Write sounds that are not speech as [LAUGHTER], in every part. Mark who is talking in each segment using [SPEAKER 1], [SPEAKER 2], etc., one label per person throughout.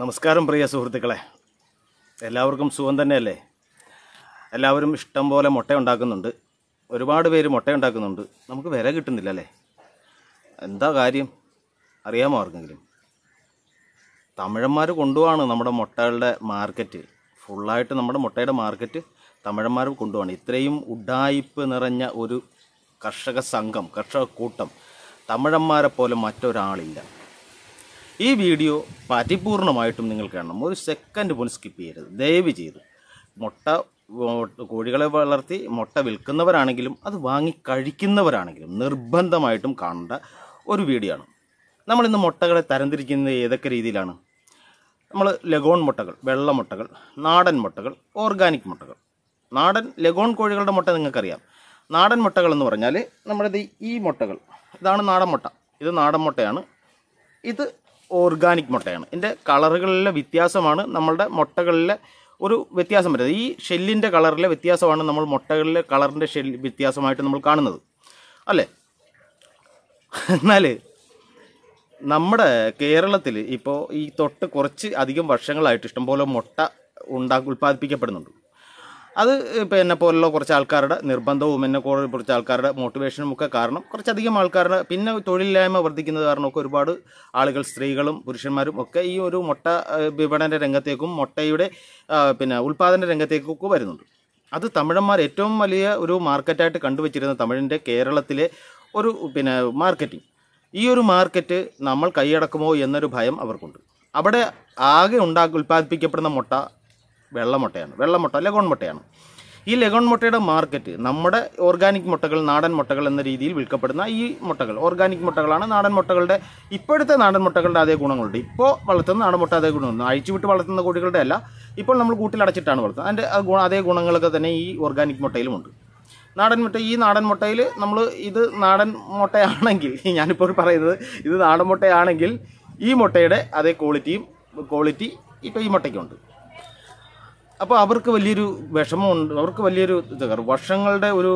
[SPEAKER 1] നമസ്കാരം പ്രിയ സുഹൃത്തുക്കളെ എല്ലാവർക്കും സുഖം തന്നെയല്ലേ എല്ലാവരും ഇഷ്ടം പോലെ മുട്ട ഉണ്ടാക്കുന്നുണ്ട് ഒരുപാട് പേര് മുട്ട ഉണ്ടാക്കുന്നുണ്ട് നമുക്ക് വില കിട്ടുന്നില്ല അല്ലേ എന്താ കാര്യം അറിയാമോ ആർക്കെങ്കിലും തമിഴന്മാർ കൊണ്ടുപോവാണ് നമ്മുടെ മുട്ടകളുടെ മാർക്കറ്റ് ഫുള്ളായിട്ട് നമ്മുടെ മുട്ടയുടെ മാർക്കറ്റ് തമിഴന്മാർ കൊണ്ടുപോവാണ് ഇത്രയും ഉഡായിപ്പ് നിറഞ്ഞ ഒരു കർഷക സംഘം കർഷക കൂട്ടം തമിഴന്മാരെ പോലെ മറ്റൊരാളില്ല ഈ വീഡിയോ പരിപൂർണമായിട്ടും നിങ്ങൾ കാണണം ഒരു സെക്കൻഡ് പോലും സ്കിപ്പ് ചെയ്യരുത് ദയവ് ചെയ്ത് മുട്ട കോഴികളെ വളർത്തി മുട്ട വിൽക്കുന്നവരാണെങ്കിലും അത് വാങ്ങി കഴിക്കുന്നവരാണെങ്കിലും നിർബന്ധമായിട്ടും കാണേണ്ട ഒരു വീഡിയോ ആണ് നമ്മളിന്ന് മുട്ടകളെ തരംതിരിക്കുന്നത് ഏതൊക്കെ രീതിയിലാണ് നമ്മൾ ലഗോൺ മുട്ടകൾ വെള്ള മുട്ടകൾ നാടൻ മുട്ടകൾ ഓർഗാനിക് മുട്ടകൾ നാടൻ ലഗോൺ കോഴികളുടെ മുട്ട നിങ്ങൾക്കറിയാം നാടൻ മുട്ടകൾ എന്ന് പറഞ്ഞാൽ നമ്മുടെ ഈ മുട്ടകൾ ഇതാണ് നാടൻ മുട്ട ഇത് നാടൻ മുട്ടയാണ് ഇത് ഓർഗാനിക് മുട്ടയാണ് ഇതിൻ്റെ കളറുകളിലെ വ്യത്യാസമാണ് നമ്മളുടെ മുട്ടകളിലെ ഒരു വ്യത്യാസം വരുന്നത് ഈ ഷെല്ലിൻ്റെ കളറിലെ വ്യത്യാസമാണ് നമ്മൾ മുട്ടകളിലെ കളറിൻ്റെ ഷെൽ വ്യത്യാസമായിട്ട് നമ്മൾ കാണുന്നത് അല്ലേ എന്നാൽ നമ്മുടെ കേരളത്തിൽ ഇപ്പോൾ ഈ തൊട്ട് കുറച്ച് അധികം വർഷങ്ങളായിട്ട് ഇഷ്ടംപോലെ മുട്ട ഉണ്ടാ ഉൽപ്പാദിപ്പിക്കപ്പെടുന്നുണ്ട് അത് എന്നെ പോലുള്ള കുറച്ച് ആൾക്കാരുടെ നിർബന്ധവും എന്നെ കുറച്ച് ആൾക്കാരുടെ മോട്ടിവേഷനും ഒക്കെ കാരണം കുറച്ചധികം ആൾക്കാരുടെ പിന്നെ തൊഴിലില്ലായ്മ വർദ്ധിക്കുന്നത് കാരണമൊക്കെ ഒരുപാട് ആളുകൾ സ്ത്രീകളും പുരുഷന്മാരും ഒക്കെ ഈ ഒരു മുട്ട വിപണന രംഗത്തേക്കും മുട്ടയുടെ പിന്നെ ഉൽപ്പാദന രംഗത്തേക്കൊക്കെ വരുന്നുണ്ട് അത് തമിഴന്മാർ ഏറ്റവും വലിയ ഒരു മാർക്കറ്റായിട്ട് കണ്ടുവച്ചിരുന്ന തമിഴിൻ്റെ കേരളത്തിലെ ഒരു പിന്നെ മാർക്കറ്റിംഗ് ഈ ഒരു മാർക്കറ്റ് നമ്മൾ കൈയടക്കുമോ എന്നൊരു ഭയം അവർക്കുണ്ട് അവിടെ ആകെ ഉണ്ടാക്കി ഉൽപ്പാദിപ്പിക്കപ്പെടുന്ന മുട്ട വെള്ളമുട്ടയാണ് വെള്ളമുട്ട ലഗോൺ മുട്ടയാണ് ഈ ലഗോൺ മുട്ടയുടെ മാർക്കറ്റ് നമ്മുടെ ഓർഗാനിക് മുട്ടകൾ നാടൻ മുട്ടകൾ എന്ന രീതിയിൽ വിൽക്കപ്പെടുന്ന ഈ മുട്ടകൾ ഓർഗാനിക് മുട്ടകളാണ് നാടൻ മുട്ടകളുടെ ഇപ്പോഴത്തെ നാടൻ മുട്ടകളുടെ അതേ ഗുണങ്ങളുണ്ട് ഇപ്പോൾ വളർത്തുന്ന നാടൻ മുട്ട അതേ ഗുണമുണ്ട് അഴിച്ചുവിട്ട് വളർത്തുന്ന കോടികളുടെ അല്ല ഇപ്പോൾ നമ്മൾ കൂട്ടിലടച്ചിട്ടാണ് വളർത്തുന്നത് അതിൻ്റെ അതേ ഗുണങ്ങളൊക്കെ തന്നെ ഈ ഓർഗാനിക് മുട്ടയിലുമുണ്ട് നാടൻ മുട്ട ഈ നാടൻ മുട്ടയിൽ നമ്മൾ ഇത് നാടൻ മുട്ടയാണെങ്കിൽ ഞാനിപ്പോൾ പറയുന്നത് ഇത് നാടൻ മുട്ടയാണെങ്കിൽ ഈ മുട്ടയുടെ അതേ ക്വാളിറ്റിയും ക്വാളിറ്റി ഇപ്പോൾ ഈ മുട്ടയ്ക്കുണ്ട് അപ്പോൾ അവർക്ക് വലിയൊരു വിഷമമുണ്ട് അവർക്ക് വലിയൊരു ഇത് വർഷങ്ങളുടെ ഒരു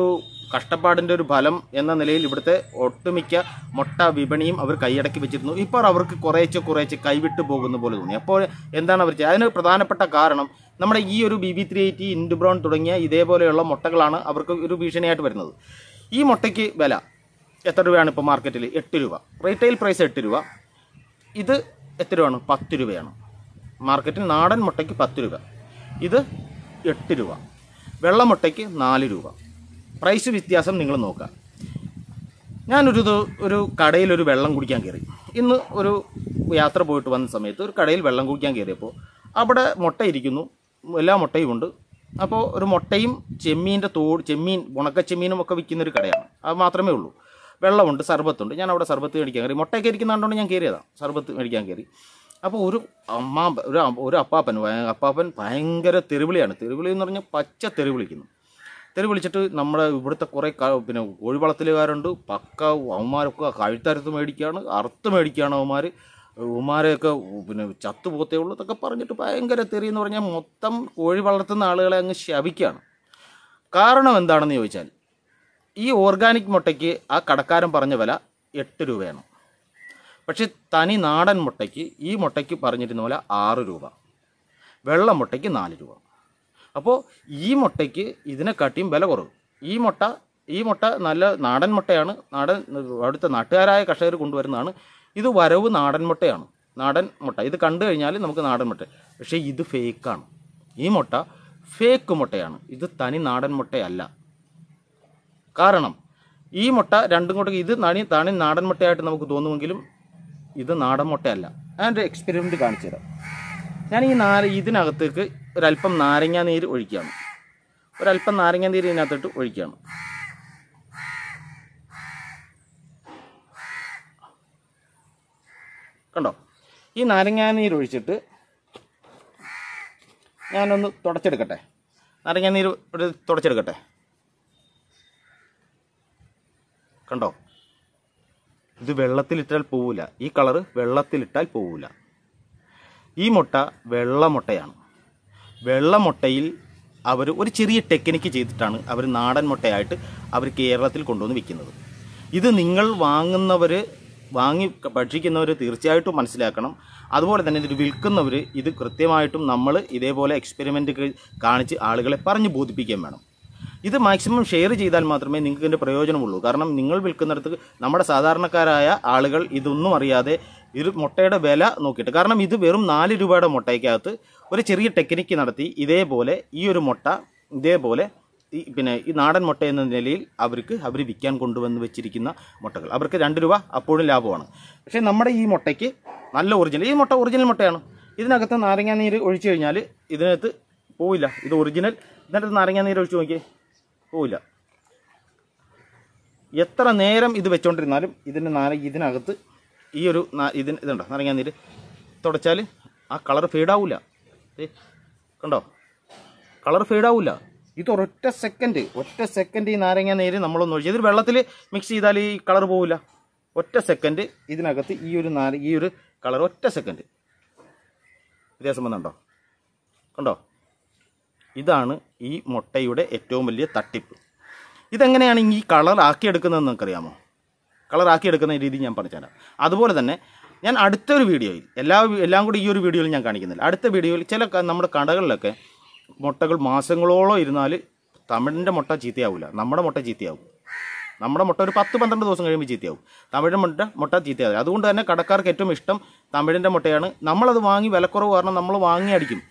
[SPEAKER 1] കഷ്ടപ്പാടിൻ്റെ ഒരു ഫലം എന്ന നിലയിൽ ഇവിടുത്തെ ഒട്ടുമിക്ക മുട്ട വിപണിയും അവർ കൈയടക്കി വെച്ചിരുന്നു ഇപ്പോൾ അവർക്ക് കുറേച്ച് കുറേച്ച് കൈവിട്ട് പോകുന്ന പോലെ തോന്നി അപ്പോൾ എന്താണ് അവർ അതിന് പ്രധാനപ്പെട്ട കാരണം നമ്മുടെ ഈ ഒരു ബി ബി ത്രീ എയ്റ്റി ഇൻഡുബ്രോൺ തുടങ്ങിയ ഇതേപോലെയുള്ള മുട്ടകളാണ് അവർക്ക് ഒരു ഭീഷണിയായിട്ട് വരുന്നത് ഈ മുട്ടയ്ക്ക് വില എത്ര രൂപയാണ് ഇപ്പോൾ മാർക്കറ്റിൽ എട്ട് രൂപ റീറ്റെയിൽ പ്രൈസ് എട്ട് രൂപ ഇത് എത്ര രൂപയാണ് പത്ത് രൂപയാണ് മാർക്കറ്റിൽ നാടൻ മുട്ടയ്ക്ക് പത്ത് രൂപ ഇത് എട്ട് രൂപ വെള്ളമുട്ടയ്ക്ക് നാല് രൂപ പ്രൈസ് വ്യത്യാസം നിങ്ങൾ നോക്കുക ഞാനൊരു ഒരു കടയിൽ ഒരു വെള്ളം കുടിക്കാൻ കയറി ഇന്ന് ഒരു യാത്ര പോയിട്ട് വന്ന സമയത്ത് ഒരു കടയിൽ വെള്ളം കുടിക്കാൻ കയറിയപ്പോൾ അവിടെ മുട്ട ഇരിക്കുന്നു എല്ലാ മുട്ടയും ഉണ്ട് അപ്പോൾ ഒരു മുട്ടയും ചെമ്മീൻ്റെ തോട് ചെമ്മീൻ ഉണക്ക ചെമ്മീനും ഒക്കെ വിൽക്കുന്നൊരു കടയാണ് അത് മാത്രമേ ഉള്ളൂ വെള്ളമുണ്ട് സർബത്തുണ്ട് ഞാൻ അവിടെ സർബത്ത് മേടിക്കാൻ കയറി മുട്ടയൊക്കെ ഇരിക്കുന്നതുകൊണ്ട് ഞാൻ കയറിയതാണ് സർബത്ത് മേടിക്കാൻ കയറി അപ്പോൾ ഒരു അമ്മാമ്പ ഒരു ഒരു അപ്പാപ്പൻ അപ്പാപ്പൻ ഭയങ്കര തെരുവിളിയാണ് തെരുവിളി എന്ന് പറഞ്ഞാൽ പച്ച തെരുവിളിക്കുന്നു തെരുവിളിച്ചിട്ട് നമ്മുടെ ഇവിടുത്തെ കുറേ പിന്നെ കോഴിവളത്തിലുകാരുണ്ട് പക്ക അവന്മാരൊക്കെ കഴുത്തരത്ത് മേടിക്കുകയാണ് അറുത്ത് മേടിക്കുകയാണ് അവന്മാർ ഉമാരെയൊക്കെ പിന്നെ ചത്തു പോത്തേ ഉള്ളൂ എന്നൊക്കെ പറഞ്ഞിട്ട് ഭയങ്കര തെറി എന്ന് പറഞ്ഞാൽ മൊത്തം കോഴി വളർത്തുന്ന ആളുകളെ അങ്ങ് ശവിക്കുകയാണ് കാരണം എന്താണെന്ന് ചോദിച്ചാൽ ഈ ഓർഗാനിക് മുട്ടയ്ക്ക് ആ കടക്കാരൻ പറഞ്ഞ വില എട്ട് രൂപയാണ് പക്ഷേ തനി നാടൻ മുട്ടയ്ക്ക് ഈ മുട്ടയ്ക്ക് പറഞ്ഞിരുന്ന പോലെ ആറ് രൂപ വെള്ള മുട്ടയ്ക്ക് നാല് രൂപ അപ്പോൾ ഈ മുട്ടയ്ക്ക് ഇതിനെക്കാട്ടിയും വില കുറവ് ഈ മുട്ട ഈ മുട്ട നല്ല നാടൻ മുട്ടയാണ് നാടൻ അവിടുത്തെ നാട്ടുകാരായ കർഷകർ കൊണ്ടുവരുന്നതാണ് ഇത് വരവ് നാടൻ മുട്ടയാണ് നാടൻ മുട്ട ഇത് കണ്ടു കഴിഞ്ഞാൽ നമുക്ക് നാടൻ മുട്ട പക്ഷേ ഇത് ഫേക്കാണ് ഈ മുട്ട ഫേക്ക് മുട്ടയാണ് ഇത് തനി നാടൻ മുട്ടയല്ല കാരണം ഈ മുട്ട രണ്ടും കൂടെ ഇത് തനി തനി നാടൻ മുട്ടയായിട്ട് നമുക്ക് തോന്നുമെങ്കിലും ഇത് നാടൻ മുട്ടയല്ല ഞാനൊരു എക്സ്പെരിമെൻറ്റ് കാണിച്ചു തരാം ഞാൻ ഈ നാര ഇതിനകത്തേക്ക് ഒരല്പം നാരങ്ങാ നീര് ഒഴിക്കുകയാണ് ഒരല്പം നാരങ്ങാ നീര് ഇതിനകത്തോട്ട് ഒഴിക്കുകയാണ് കണ്ടോ ഈ നാരങ്ങാ നീര് ഒഴിച്ചിട്ട് ഞാനൊന്ന് തുടച്ചെടുക്കട്ടെ നാരങ്ങാ നീര് തുടച്ചെടുക്കട്ടെ കണ്ടോ ഇത് വെള്ളത്തിലിട്ടാൽ പോവില്ല ഈ കളറ് വെള്ളത്തിലിട്ടാൽ പോവില്ല ഈ മുട്ട വെള്ളമുട്ടയാണ് വെള്ളമുട്ടയിൽ അവർ ഒരു ചെറിയ ടെക്നിക്ക് ചെയ്തിട്ടാണ് അവർ നാടൻ മുട്ടയായിട്ട് അവർ കേരളത്തിൽ കൊണ്ടുവന്ന് വിൽക്കുന്നത് ഇത് നിങ്ങൾ വാങ്ങുന്നവർ വാങ്ങി ഭക്ഷിക്കുന്നവർ തീർച്ചയായിട്ടും മനസ്സിലാക്കണം അതുപോലെ തന്നെ ഇത് വിൽക്കുന്നവർ ഇത് കൃത്യമായിട്ടും നമ്മൾ ഇതേപോലെ എക്സ്പെരിമെൻ്റ് കാണിച്ച് ആളുകളെ പറഞ്ഞ് ബോധിപ്പിക്കുകയും വേണം ഇത് മാക്സിമം ഷെയർ ചെയ്താൽ മാത്രമേ നിങ്ങൾക്ക് ഇതിൻ്റെ പ്രയോജനമുള്ളൂ കാരണം നിങ്ങൾ വിൽക്കുന്നിടത്ത് നമ്മുടെ സാധാരണക്കാരായ ആളുകൾ ഇതൊന്നും അറിയാതെ ഇത് മുട്ടയുടെ വില നോക്കിയിട്ട് കാരണം ഇത് വെറും നാല് രൂപയുടെ മുട്ടയ്ക്കകത്ത് ഒരു ചെറിയ ടെക്നിക്ക് നടത്തി ഇതേപോലെ ഈ ഒരു മുട്ട ഇതേപോലെ ഈ പിന്നെ ഈ നാടൻ മുട്ട എന്ന നിലയിൽ അവർക്ക് അവർ വിൽക്കാൻ കൊണ്ടുവന്ന് വെച്ചിരിക്കുന്ന മുട്ടകൾ അവർക്ക് രണ്ട് രൂപ അപ്പോഴും ലാഭമാണ് പക്ഷേ നമ്മുടെ ഈ മുട്ടയ്ക്ക് നല്ല ഒറിജിനൽ ഈ മുട്ട ഒറിജിനൽ മുട്ടയാണ് ഇതിനകത്ത് നാരങ്ങാനീര് ഒഴിച്ചു കഴിഞ്ഞാൽ ഇതിനകത്ത് പോവില്ല ഇത് ഒറിജിനൽ ഇതിനകത്ത് നാരങ്ങാനീര് ഒഴിച്ച് ഒഴിച്ചു നോക്കിയേ പോവില്ല എത്ര നേരം ഇത് വെച്ചുകൊണ്ടിരുന്നാലും ഇതിൻ്റെ നാര ഇതിനകത്ത് ഈ ഒരു ഇതിന് ഇതുണ്ടോ നാരങ്ങ നീര് തുടച്ചാൽ ആ കളർ ഫെയ്ഡാവില്ല കണ്ടോ കളർ ഫെയ്ഡാവില്ല ഇത് ഒരൊറ്റ സെക്കൻഡ് ഒറ്റ സെക്കൻഡ് ഈ നാരങ്ങ നീര് നമ്മളൊന്ന് ഒഴിച്ചു ഇതിൽ വെള്ളത്തിൽ മിക്സ് ചെയ്താൽ ഈ കളർ പോവില്ല ഒറ്റ സെക്കൻഡ് ഇതിനകത്ത് ഈ ഒരു നാര ഈ ഒരു കളർ ഒറ്റ സെക്കൻഡ് വ്യത്യാസം വന്നുണ്ടോ കണ്ടോ ഇതാണ് ഈ മുട്ടയുടെ ഏറ്റവും വലിയ തട്ടിപ്പ് ഇതെങ്ങനെയാണ് ഈ കളർ ആക്കിയെടുക്കുന്നതെന്ന് നിങ്ങൾക്കറിയാമോ കളർ ആക്കിയെടുക്കുന്ന രീതി ഞാൻ പറഞ്ഞുതരാം അതുപോലെ തന്നെ ഞാൻ അടുത്തൊരു വീഡിയോയിൽ എല്ലാ എല്ലാം കൂടി ഈ ഒരു വീഡിയോയിൽ ഞാൻ കാണിക്കുന്നില്ല അടുത്ത വീഡിയോയിൽ ചില നമ്മുടെ കടകളിലൊക്കെ മുട്ടകൾ മാസങ്ങളോളം ഇരുന്നാൽ തമിഴിൻ്റെ മുട്ട ചീത്തയാവില്ല നമ്മുടെ മുട്ട ചീത്തയാവും നമ്മുടെ മുട്ട ഒരു പത്ത് പന്ത്രണ്ട് ദിവസം കഴിയുമ്പോൾ ചീത്തയാവും തമിഴിൻ്റെ മുട്ട മുട്ട ചീത്തയാവില്ല അതുകൊണ്ട് തന്നെ കടക്കാർക്ക് ഏറ്റവും ഇഷ്ടം തമിഴിൻ്റെ മുട്ടയാണ് നമ്മളത് വാങ്ങി വിലക്കുറവ് കാരണം നമ്മൾ വാങ്ങി അടിക്കും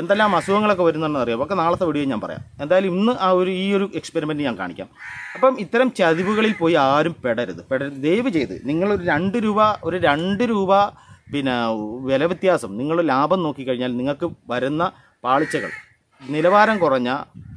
[SPEAKER 1] എന്തെല്ലാം അസുഖങ്ങളൊക്കെ വരുന്നുണ്ടെന്ന് അറിയാം അപ്പോൾ നാളത്തെ വീഡിയോ ഞാൻ പറയാം എന്തായാലും ഇന്ന് ആ ഒരു ഈ ഒരു എക്സ്പെരിമെൻറ്റ് ഞാൻ കാണിക്കാം അപ്പം ഇത്തരം ചതിവുകളിൽ പോയി ആരും പെടരുത് പെടരുത് ദയവ് ചെയ്ത് നിങ്ങളൊരു രണ്ട് രൂപ ഒരു രണ്ട് രൂപ പിന്നെ വില വ്യത്യാസം നിങ്ങൾ ലാഭം നോക്കിക്കഴിഞ്ഞാൽ നിങ്ങൾക്ക് വരുന്ന പാളിച്ചകൾ നിലവാരം കുറഞ്ഞ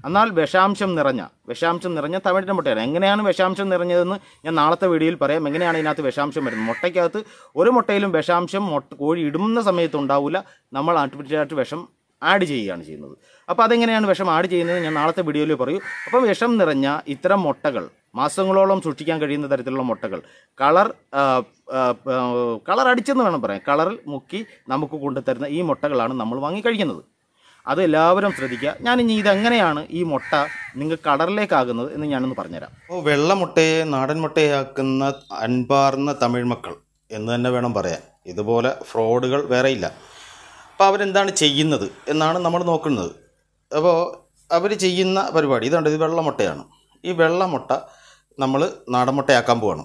[SPEAKER 1] എന്നാൽ വിഷാംശം നിറഞ്ഞ വിഷാംശം നിറഞ്ഞ തമിഴിൻ്റെ മുട്ടയാണ് എങ്ങനെയാണ് വിഷാംശം നിറഞ്ഞതെന്ന് ഞാൻ നാളത്തെ വീഡിയോയിൽ പറയാം എങ്ങനെയാണ് ഇതിനകത്ത് വിഷാംശം വരുന്നത് മുട്ടയ്ക്കകത്ത് ഒരു മുട്ടയിലും വിഷാംശം കോഴി ഇടുന്ന സമയത്ത് ഉണ്ടാവില്ല നമ്മൾ ആർട്ടിഫിഷ്യലായിട്ട് വിഷം ആഡ് ചെയ്യുകയാണ് ചെയ്യുന്നത് അപ്പോൾ അതെങ്ങനെയാണ് വിഷം ആഡ് ചെയ്യുന്നത് ഞാൻ നാളത്തെ വീഡിയോയിൽ പറയൂ അപ്പോൾ വിഷം നിറഞ്ഞ ഇത്തരം മുട്ടകൾ മാസങ്ങളോളം സൂക്ഷിക്കാൻ കഴിയുന്ന തരത്തിലുള്ള മുട്ടകൾ കളർ കളർ അടിച്ചെന്ന് വേണം പറയാം കളറിൽ മുക്കി നമുക്ക് കൊണ്ടുതരുന്ന ഈ മുട്ടകളാണ് നമ്മൾ വാങ്ങി കഴിക്കുന്നത് അത് എല്ലാവരും ശ്രദ്ധിക്കുക ഞാൻ ഇനി ഇതെങ്ങനെയാണ് ഈ മുട്ട നിങ്ങൾ കടറിലേക്കാകുന്നത് എന്ന് ഞാനൊന്ന് പറഞ്ഞുതരാം അപ്പോൾ വെള്ളമുട്ടയെ നാടൻ മുട്ടയാക്കുന്ന അൻപാർന്ന തമിഴ് മക്കൾ എന്ന് തന്നെ വേണം പറയാൻ ഇതുപോലെ ഫ്രോഡുകൾ വേറെയില്ല അപ്പോൾ അവരെന്താണ് ചെയ്യുന്നത് എന്നാണ് നമ്മൾ നോക്കുന്നത് അപ്പോൾ അവർ ചെയ്യുന്ന പരിപാടി ഇതുണ്ട് ഇത് വെള്ളമുട്ടയാണ് ഈ വെള്ളമുട്ട നമ്മൾ നാടൻമുട്ടയാക്കാൻ മുട്ടയാക്കാൻ പോവാണ്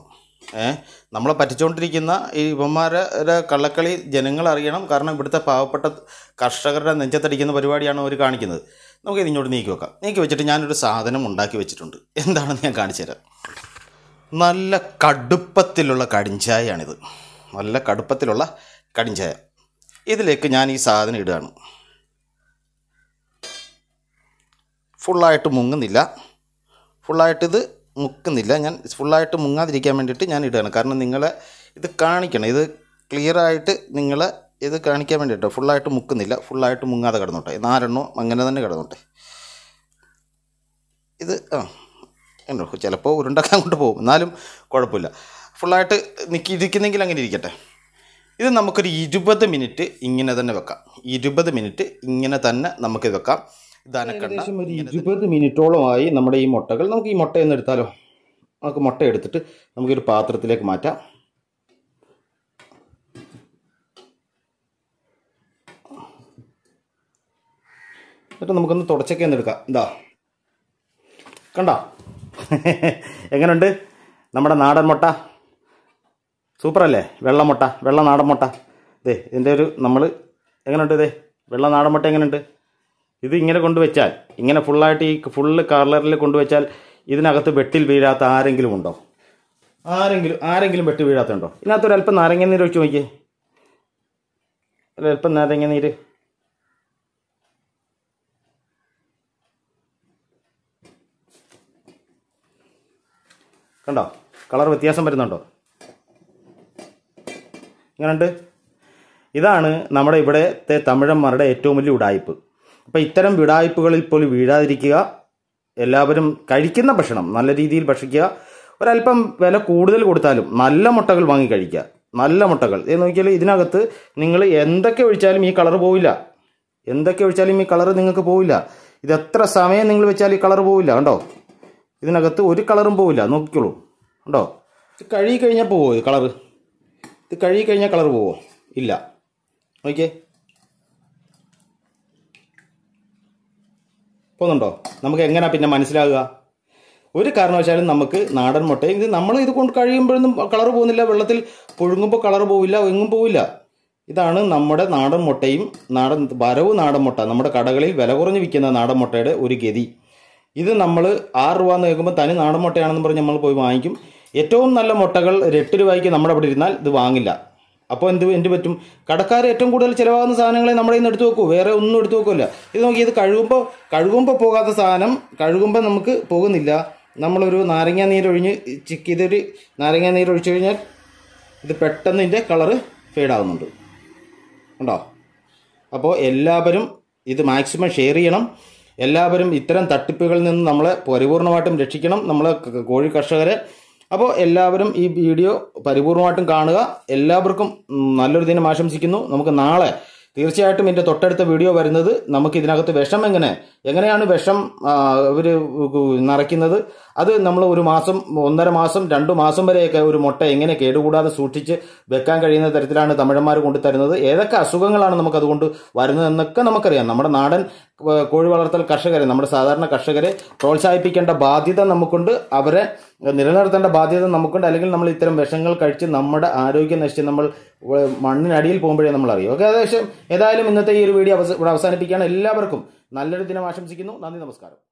[SPEAKER 1] നമ്മളെ പറ്റിച്ചുകൊണ്ടിരിക്കുന്ന ഈ ഇവന്മാരുടെ കള്ളക്കളി ജനങ്ങൾ അറിയണം കാരണം ഇവിടുത്തെ പാവപ്പെട്ട കർഷകരുടെ നെഞ്ചത്തടിക്കുന്ന പരിപാടിയാണ് അവർ കാണിക്കുന്നത് നമുക്ക് ഇതിങ്ങോട്ട് നീക്കി വെക്കാം നീക്കി വെച്ചിട്ട് ഞാനൊരു സാധനം ഉണ്ടാക്കി വെച്ചിട്ടുണ്ട് എന്താണെന്ന് ഞാൻ കാണിച്ചു തരാം നല്ല കടുപ്പത്തിലുള്ള കടിഞ്ചായാണിത് നല്ല കടുപ്പത്തിലുള്ള കടിഞ്ചായ ഇതിലേക്ക് ഞാൻ ഈ സാധനം ഇടുകയാണ് ഫുള്ളായിട്ട് മുങ്ങുന്നില്ല ഫുള്ളായിട്ടിത് മുക്കുന്നില്ല ഞാൻ ഫുള്ളായിട്ട് മുങ്ങാതിരിക്കാൻ വേണ്ടിയിട്ട് ഞാൻ ഇടുകയാണ് കാരണം നിങ്ങളെ ഇത് കാണിക്കണം ഇത് ക്ലിയറായിട്ട് നിങ്ങളെ ഇത് കാണിക്കാൻ വേണ്ടിയിട്ട് ഫുള്ളായിട്ട് മുക്കുന്നില്ല ഫുള്ളായിട്ട് മുങ്ങാതെ കിടന്നോട്ടെ നാലെണ്ണോ അങ്ങനെ തന്നെ കിടന്നോട്ടെ ഇത് ആ ചിലപ്പോൾ ഉരുണ്ടാക്കാൻ കൊണ്ട് പോകും എന്നാലും കുഴപ്പമില്ല ഫുള്ളായിട്ട് നിൽക്കി ഇരിക്കുന്നെങ്കിൽ അങ്ങനെ ഇരിക്കട്ടെ ഇത് നമുക്കൊരു ഇരുപത് മിനിറ്റ് ഇങ്ങനെ തന്നെ വെക്കാം ഇരുപത് മിനിറ്റ് ഇങ്ങനെ തന്നെ നമുക്കിത് വെക്കാം ധനക്കണ്ട ഒരു ഇരുപത് മിനിറ്റോളമായി നമ്മുടെ ഈ മുട്ടകൾ നമുക്ക് ഈ മുട്ട എന്ന് എടുത്താലോ നമുക്ക് മുട്ട എടുത്തിട്ട് നമുക്കൊരു പാത്രത്തിലേക്ക് മാറ്റാം എന്നിട്ട് നമുക്കൊന്ന് തുടച്ചൊക്കെ ഒന്ന് എടുക്കാം എന്താ കണ്ടോ [LAUGHS] എങ്ങനെയുണ്ട് നമ്മുടെ നാടൻ മുട്ട സൂപ്പർ അല്ലേ വെള്ളമുട്ട വെള്ള നാടൻ മുട്ട ഇതേ ഇതിൻ്റെ ഒരു നമ്മൾ എങ്ങനെയുണ്ട് ഇതേ വെള്ള നാടൻ മുട്ട എങ്ങനെയുണ്ട് ഇത് ഇങ്ങനെ കൊണ്ടുവച്ചാൽ ഇങ്ങനെ ഫുള്ളായിട്ട് ഈ ഫുള്ള് കളറിൽ കൊണ്ടുവച്ചാൽ ഇതിനകത്ത് വെട്ടിൽ വീഴാത്ത ആരെങ്കിലും ഉണ്ടോ ആരെങ്കിലും ആരെങ്കിലും വെട്ടി വീഴാത്തുണ്ടോ ഇതിനകത്തൊരു അല്പം നാരങ്ങ നീര് വെച്ച് നോക്കിയേ ഒരല്പം നാരങ്ങ നീര് കണ്ടോ കളർ വ്യത്യാസം വരുന്നുണ്ടോ ഇങ്ങനുണ്ട് ഇതാണ് നമ്മുടെ ഇവിടത്തെ തമിഴന്മാരുടെ ഏറ്റവും വലിയ വിടായ്പ് അപ്പം ഇത്തരം വിടായ്പകളിൽ പോലും വീഴാതിരിക്കുക എല്ലാവരും കഴിക്കുന്ന ഭക്ഷണം നല്ല രീതിയിൽ ഭക്ഷിക്കുക ഒരല്പം വില കൂടുതൽ കൊടുത്താലും നല്ല മുട്ടകൾ വാങ്ങി കഴിക്കുക നല്ല മുട്ടകൾ എന്ന് നോക്കിയാൽ ഇതിനകത്ത് നിങ്ങൾ എന്തൊക്കെ ഒഴിച്ചാലും ഈ കളർ പോവില്ല എന്തൊക്കെ ഒഴിച്ചാലും ഈ കളർ നിങ്ങൾക്ക് പോവില്ല ഇത് എത്ര സമയം നിങ്ങൾ വെച്ചാൽ ഈ കളർ പോവില്ല കണ്ടോ ഇതിനകത്ത് ഒരു കളറും പോവില്ല നോക്കിക്കോളൂ കണ്ടോ കഴുകി കഴിഞ്ഞാൽ പോവോ കളറ് ഇത് കഴുകി കഴിഞ്ഞാൽ കളർ പോവോ ഇല്ല ഓക്കെ പോകുന്നുണ്ടോ നമുക്ക് എങ്ങനെയാണ് പിന്നെ മനസ്സിലാകുക ഒരു കാരണവശാലും നമുക്ക് നാടൻ മുട്ടയും ഇത് നമ്മൾ ഇത് കൊണ്ട് കഴിയുമ്പോഴൊന്നും കളർ പോകുന്നില്ല വെള്ളത്തിൽ പുഴുങ്ങുമ്പോൾ കളർ പോവില്ല എങ്ങും പോവില്ല ഇതാണ് നമ്മുടെ നാടൻ മുട്ടയും നാടൻ വരവ് നാടൻ മുട്ട നമ്മുടെ കടകളിൽ വില കുറഞ്ഞ് വിൽക്കുന്ന നാടൻ മുട്ടയുടെ ഒരു ഗതി ഇത് നമ്മൾ ആറ് രൂപ എന്ന് കേൾക്കുമ്പോൾ തനി നാടൻ മുട്ടയാണെന്ന് പറഞ്ഞ് നമ്മൾ പോയി വാങ്ങിക്കും ഏറ്റവും നല്ല മുട്ടകൾ എട്ട് രൂപയ്ക്ക് നമ്മുടെ അവിടെ ഇരുന്നാൽ ഇത് വാങ്ങില്ല അപ്പോൾ എന്ത് എന്ത് പറ്റും കടക്കാർ ഏറ്റവും കൂടുതൽ ചിലവാകുന്ന സാധനങ്ങളെ നമ്മുടെ ഇന്ന് എടുത്തു വെക്കൂ വേറെ ഒന്നും എടുത്തു വെക്കില്ല ഇത് നോക്കി ഇത് കഴുകുമ്പോൾ കഴുകുമ്പോൾ പോകാത്ത സാധനം കഴുകുമ്പോൾ നമുക്ക് പോകുന്നില്ല നമ്മളൊരു നാരങ്ങ നീരൊഴിഞ്ഞ് ചിക്ക് ഇതൊരു നാരങ്ങ നീരൊഴിച്ചു കഴിഞ്ഞാൽ ഇത് പെട്ടെന്ന് ഇതിൻ്റെ കളറ് ഫെയ്ഡാകുന്നുണ്ട് ഉണ്ടോ അപ്പോൾ എല്ലാവരും ഇത് മാക്സിമം ഷെയർ ചെയ്യണം എല്ലാവരും ഇത്തരം തട്ടിപ്പുകളിൽ നിന്ന് നമ്മളെ പരിപൂർണമായിട്ടും രക്ഷിക്കണം നമ്മളെ കോഴി കർഷകരെ അപ്പോൾ എല്ലാവരും ഈ വീഡിയോ പരിപൂർണമായിട്ടും കാണുക എല്ലാവർക്കും നല്ലൊരു ദിനം ആശംസിക്കുന്നു നമുക്ക് നാളെ തീർച്ചയായിട്ടും എൻ്റെ തൊട്ടടുത്ത വീഡിയോ വരുന്നത് നമുക്ക് ഇതിനകത്ത് വിഷം എങ്ങനെ എങ്ങനെയാണ് വിഷം അവർ നിറയ്ക്കുന്നത് അത് നമ്മൾ ഒരു മാസം ഒന്നര മാസം രണ്ടു മാസം വരെയൊക്കെ ഒരു മുട്ട എങ്ങനെ കേടുകൂടാതെ സൂക്ഷിച്ച് വെക്കാൻ കഴിയുന്ന തരത്തിലാണ് തമിഴന്മാർ കൊണ്ടു തരുന്നത് ഏതൊക്കെ അസുഖങ്ങളാണ് നമുക്ക് അതുകൊണ്ട് വരുന്നതെന്നൊക്കെ നമുക്കറിയാം നമ്മുടെ നാടൻ കോഴി വളർത്തൽ കർഷകരെ നമ്മുടെ സാധാരണ കർഷകരെ പ്രോത്സാഹിപ്പിക്കേണ്ട ബാധ്യത നമുക്കുണ്ട് അവരെ നിലനിർത്തേണ്ട ബാധ്യത നമുക്കുണ്ട് അല്ലെങ്കിൽ നമ്മൾ ഇത്തരം വിഷങ്ങൾ കഴിച്ച് നമ്മുടെ ആരോഗ്യം നശിച്ച് നമ്മൾ മണ്ണിനടിയിൽ പോകുമ്പോഴേ നമ്മൾ അറിയും ഓക്കെ ഏകദേശം ഏതായാലും ഇന്നത്തെ ഈ ഒരു വീഡിയോ ഇവിടെ അവസാനിപ്പിക്കുകയാണ് എല്ലാവർക്കും നല്ലൊരു ദിനം ആശംസിക്കുന്നു നന്ദി നമസ്കാരം